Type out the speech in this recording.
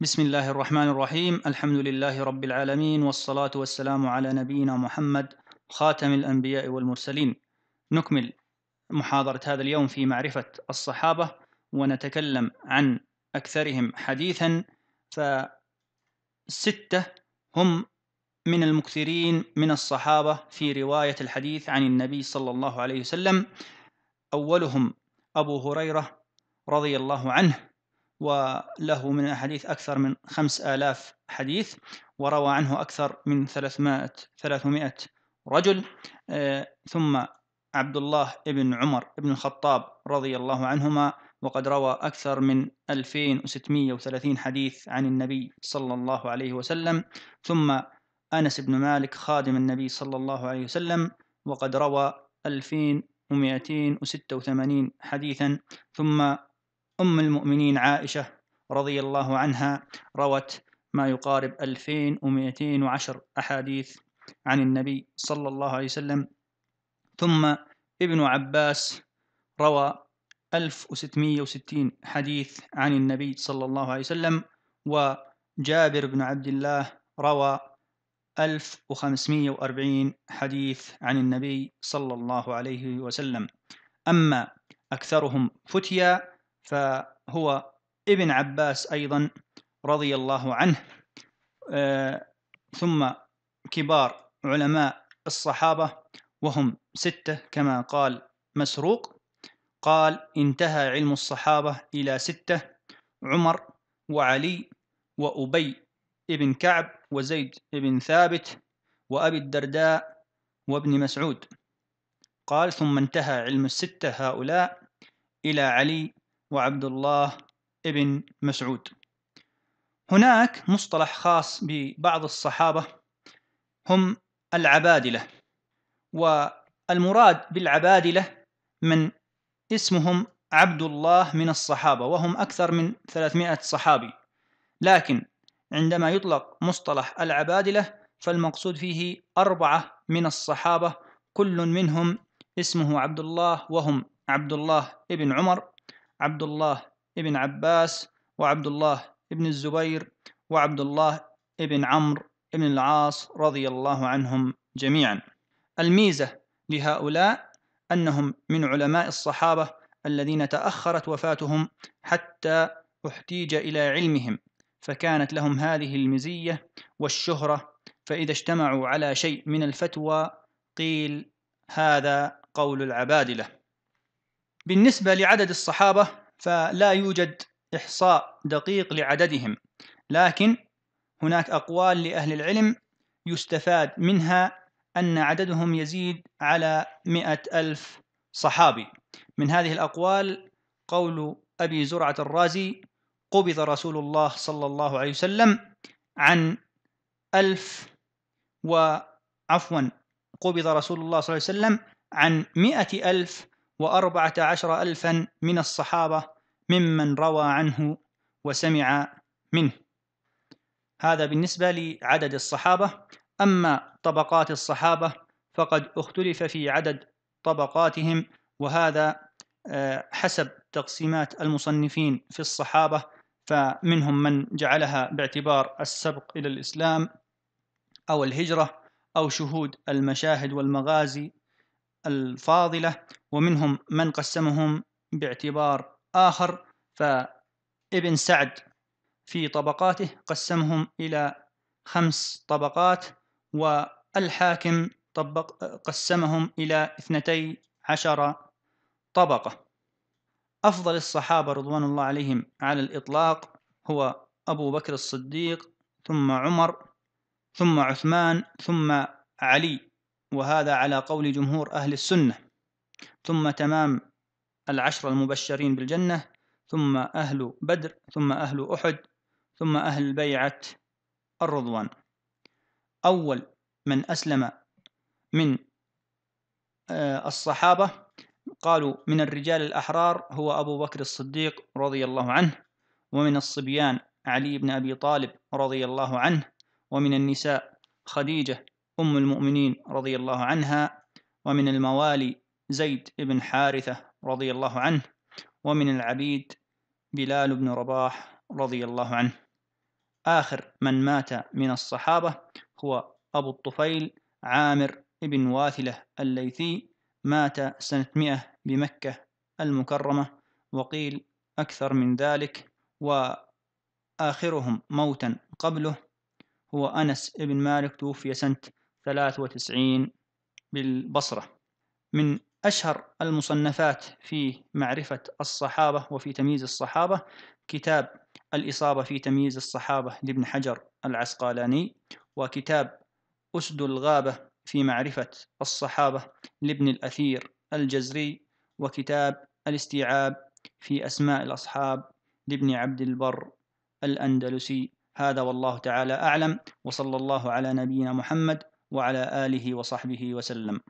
بسم الله الرحمن الرحيم الحمد لله رب العالمين والصلاة والسلام على نبينا محمد خاتم الأنبياء والمرسلين نكمل محاضرة هذا اليوم في معرفة الصحابة ونتكلم عن أكثرهم حديثا فستة هم من المكثرين من الصحابة في رواية الحديث عن النبي صلى الله عليه وسلم أولهم أبو هريرة رضي الله عنه وله من الأحاديث أكثر من خمس آلاف حديث وروى عنه أكثر من 300, 300 رجل آه، ثم عبد الله بن عمر بن الخطاب رضي الله عنهما وقد روى أكثر من 2630 حديث عن النبي صلى الله عليه وسلم ثم أنس بن مالك خادم النبي صلى الله عليه وسلم وقد روى 2286 حديثا ثم أم المؤمنين عائشة رضي الله عنها روت ما يقارب 2210 أحاديث عن النبي صلى الله عليه وسلم ثم ابن عباس روى 1660 حديث عن النبي صلى الله عليه وسلم وجابر بن عبد الله روى 1540 حديث عن النبي صلى الله عليه وسلم أما أكثرهم فتيا فهو ابن عباس أيضا رضي الله عنه آه، ثم كبار علماء الصحابة وهم ستة كما قال مسروق قال انتهى علم الصحابة إلى ستة عمر وعلي وأبي ابن كعب وزيد بن ثابت وأبي الدرداء وابن مسعود قال ثم انتهى علم الستة هؤلاء إلى علي وعبد الله ابن مسعود هناك مصطلح خاص ببعض الصحابة هم العبادلة والمراد بالعبادلة من اسمهم عبد الله من الصحابة وهم أكثر من 300 صحابي لكن عندما يطلق مصطلح العبادلة فالمقصود فيه أربعة من الصحابة كل منهم اسمه عبد الله وهم عبد الله ابن عمر عبد الله ابن عباس وعبد الله ابن الزبير وعبد الله ابن عمرو ابن العاص رضي الله عنهم جميعا الميزة لهؤلاء أنهم من علماء الصحابة الذين تأخرت وفاتهم حتى احتيج إلى علمهم فكانت لهم هذه المزية والشهرة فإذا اجتمعوا على شيء من الفتوى قيل هذا قول العبادلة بالنسبة لعدد الصحابة فلا يوجد إحصاء دقيق لعددهم لكن هناك أقوال لأهل العلم يستفاد منها أن عددهم يزيد على مئة ألف صحابي من هذه الأقوال قول أبي زرعة الرازي قبض رسول الله صلى الله عليه وسلم عن ألف وعفوا قبض رسول الله صلى الله عليه وسلم عن مئة ألف وأربعة عشر ألفا من الصحابة ممن روى عنه وسمع منه هذا بالنسبة لعدد الصحابة أما طبقات الصحابة فقد اختلف في عدد طبقاتهم وهذا آه، حسب تقسيمات المصنفين في الصحابة فمنهم من جعلها باعتبار السبق إلى الإسلام أو الهجرة أو شهود المشاهد والمغازي الفاضلة ومنهم من قسمهم باعتبار آخر فابن سعد في طبقاته قسمهم إلى خمس طبقات والحاكم طبق قسمهم إلى اثنتي عشر طبقة أفضل الصحابة رضوان الله عليهم على الإطلاق هو أبو بكر الصديق ثم عمر ثم عثمان ثم علي وهذا على قول جمهور أهل السنة ثم تمام العشر المبشرين بالجنة ثم أهل بدر ثم أهل أحد ثم أهل بيعة الرضوان أول من أسلم من آه، الصحابة قالوا من الرجال الأحرار هو أبو بكر الصديق رضي الله عنه ومن الصبيان علي بن أبي طالب رضي الله عنه ومن النساء خديجة أم المؤمنين رضي الله عنها ومن الموالي زيد بن حارثة رضي الله عنه ومن العبيد بلال بن رباح رضي الله عنه آخر من مات من الصحابة هو أبو الطفيل عامر بن واثلة الليثي مات سنة 100 بمكة المكرمة وقيل أكثر من ذلك وآخرهم موتا قبله هو أنس بن مالك توفي سنة 1993 بالبصرة من أشهر المصنفات في معرفة الصحابة وفي تمييز الصحابة كتاب الإصابة في تمييز الصحابة لابن حجر العسقلاني وكتاب أسد الغابة في معرفة الصحابة لابن الأثير الجزري وكتاب الاستيعاب في أسماء الأصحاب لابن عبد البر الأندلسي هذا والله تعالى أعلم وصلى الله على نبينا محمد وعلى آله وصحبه وسلم